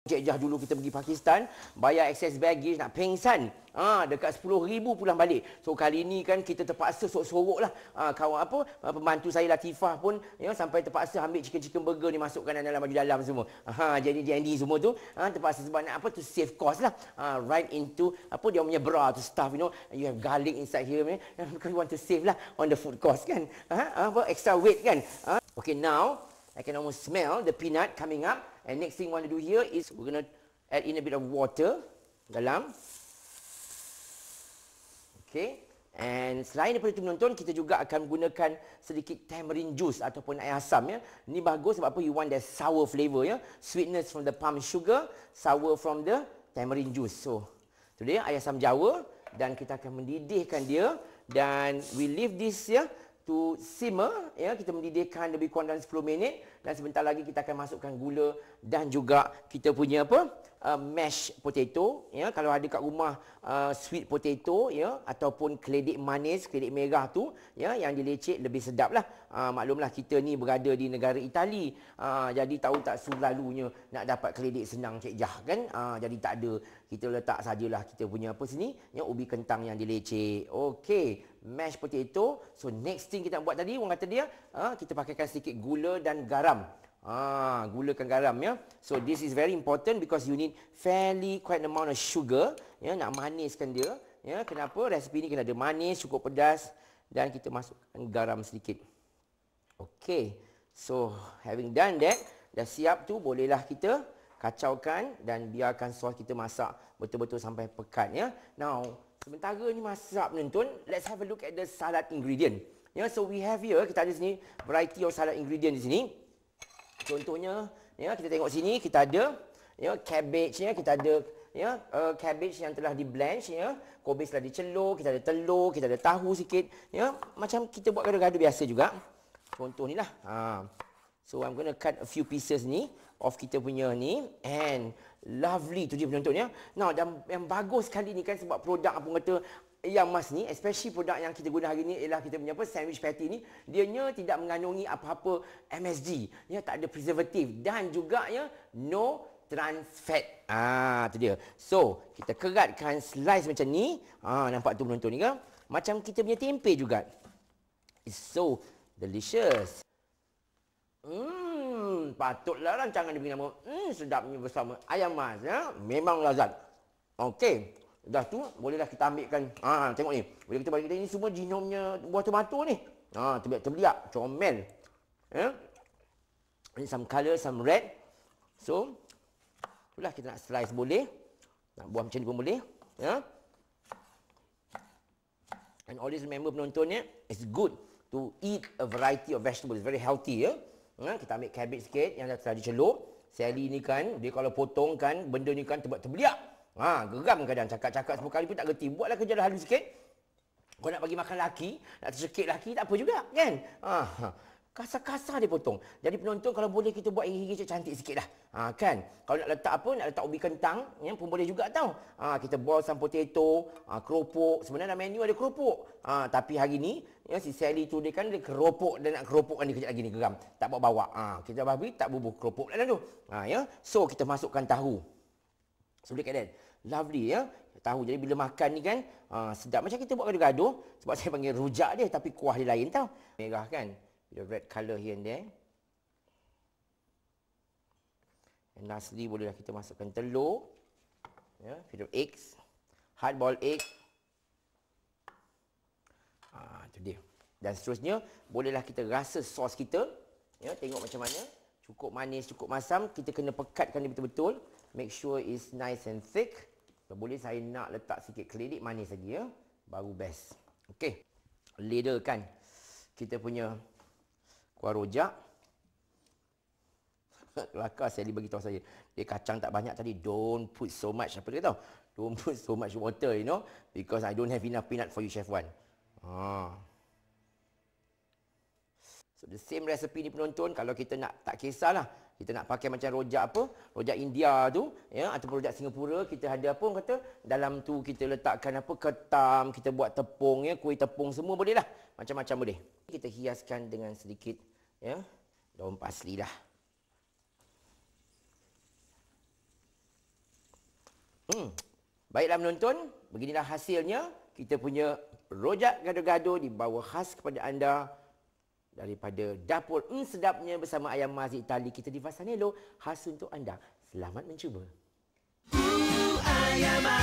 Encik Jah dulu kita pergi Pakistan, bayar excess baggage nak pengsan. Ha, dekat RM10,000 pulang balik. So kali ni kan kita terpaksa sorok-sorok lah. Ha, kawan apa, ha, pembantu saya Latifah pun you ya, know sampai terpaksa ambil chicken-chicken burger ni masukkan dalam baju dalam semua. Ha, jadi JND semua tu ha, terpaksa sebab nak apa to save cost lah. Ha, right into apa dia punya bra tu stuff you know. You have garlic inside here. Because you want to save lah on the food cost kan. Ha, apa, extra weight kan. Ha. Okay now, I can almost smell the peanut coming up. And next thing we want to do here is we're going to add in a bit of water dalam. Okay. And selain daripada itu menonton, kita juga akan gunakan sedikit tamarind juice ataupun air asam. Ya. Ini bagus sebab apa? You want that sour flavor. ya, Sweetness from the palm sugar, sour from the tamarind juice. So, itu dia air asam jawa. Dan kita akan mendidihkan dia. Dan we leave this ya to simmer ya kita mendidihkan lebih kurang dalam 10 minit dan sebentar lagi kita akan masukkan gula dan juga kita punya apa uh, mashed potato ya kalau ada kat rumah uh, sweet potato ya ataupun keledik manis keledik merah tu ya yang dilecek lebih sedap lah uh, maklumlah kita ni berada di negara Itali uh, jadi tahu tak selalunya nak dapat keledik senang cik jah kan uh, jadi tak ada kita letak sajalah kita punya apa sini ya ubi kentang yang dilecek okey mash potato so next thing kita buat tadi orang kata dia uh, kita pakaikan sedikit gula dan garam Ah, gulakan garam ya. So this is very important because you need fairly quite amount of sugar ya nak maniskan dia. Ya, kenapa? Resipi ni kena ada manis, cukup pedas dan kita masukkan garam sedikit. Okay. So having done that, dah siap tu bolehlah kita kacaukan dan biarkan sos kita masak betul-betul sampai pekat ya. Now, sementara ni masak penonton, let's have a look at the salad ingredient. Ya, so we have here kita ada sini variety of salad ingredient di sini contohnya ya kita tengok sini kita ada ya cabbage ya kita ada ya uh, cabbage yang telah di blanch ya kobis telah dicelur kita ada telur kita ada tahu sikit ya macam kita buat gado-gado biasa juga contoh ni lah ha. so I'm going to cut a few pieces ni of kita punya ni and lovely tu dia penonton ya now dan yang bagus sekali ni kan sebab produk apa kata yang mas ni, especially produk yang kita guna hari ni ialah kita punya apa sandwich patty ni, dianya tidak mengandungi apa-apa MSG. Ya, tak ada preservatif dan juga ya no trans fat. Ah, tu dia. So, kita keratkan slice macam ni. Ah, nampak tu menonton ni ke? Macam kita punya tempe juga. It's so delicious. Hmm, patutlah rancangan diberi nama. Hmm, sedapnya bersama ayam mas. Ya? Memang lazat. Okay. Dah tu bolehlah kita ambilkan. Ha tengok ni. bila kita bagi kita ini semua genomnya buah tomato ni. Ha terbiak terbiak comel. Ya. Eh? Ini some color some red. So itulah kita nak slice boleh. Nak buah macam ni pun boleh. Ya. Yeah? And always remember penonton ya, it's good to eat a variety of vegetables. It's very healthy ya. Yeah? Ha, kita ambil cabbage sikit yang dah tadi celup. Sally ni kan, dia kalau potongkan benda ni kan terbiak terbiak. Ha, geram kadang cakap-cakap sepuluh kali pun tak reti. Buatlah kerja dah halus sikit. Kau nak bagi makan laki, nak tersekit laki, tak apa juga, kan? Ha, ha. Kasar-kasar dia potong. Jadi penonton kalau boleh kita buat gigi cantik, cantik sikit lah. Ha, kan? Kalau nak letak apa, nak letak ubi kentang, ya, pun boleh juga tau. Ha, kita bawa some potato, ha, keropok. Sebenarnya dalam menu ada keropok. Ha, tapi hari ni, ya, si Sally tu dia kan dia keropok, dia nak keropokkan dia kejap lagi ni geram. Tak bawa-bawa. Ha, kita bawa tak bubuh keropok lah tu. Ha, ya? So, kita masukkan tahu. Sebelik kadal. Lovely ya. Tahu jadi bila makan ni kan, ha, sedap macam kita buat gaduh-gaduh. Sebab saya panggil rujak dia tapi kuah dia lain tau. Merah kan. Bila red colour here and there. And lastly bolehlah kita masukkan telur. Ya, fried eggs. Hard boiled egg. Ah, ha, tu dia. Dan seterusnya, bolehlah kita rasa sos kita. Ya, tengok macam mana. Cukup manis, cukup masam. Kita kena pekatkan dia betul-betul. Make sure it's nice and thick. So, boleh saya nak letak sikit keledik manis lagi ya. Baru best. Okey. kan? kita punya kuah rojak. Laka Sally tahu saya. Dia kacang tak banyak tadi. Don't put so much. Apa dia tahu? Don't put so much water, you know. Because I don't have enough peanut for you, Chef Wan. Ha. So, the same recipe ni penonton. Kalau kita nak tak kisahlah. Kita nak pakai macam rojak apa? Rojak India tu, ya, ataupun rojak Singapura, kita ada apa orang kata? Dalam tu kita letakkan apa? Ketam, kita buat tepung ya, kuih tepung semua boleh lah. Macam-macam boleh. Kita hiaskan dengan sedikit ya, daun parsley lah. Hmm. Baiklah menonton, beginilah hasilnya kita punya rojak gado-gado dibawa khas kepada anda daripada dapur mm, sedapnya bersama ayam mas tali kita di Fasanello khas untuk anda. Selamat mencuba. Ooh, ayam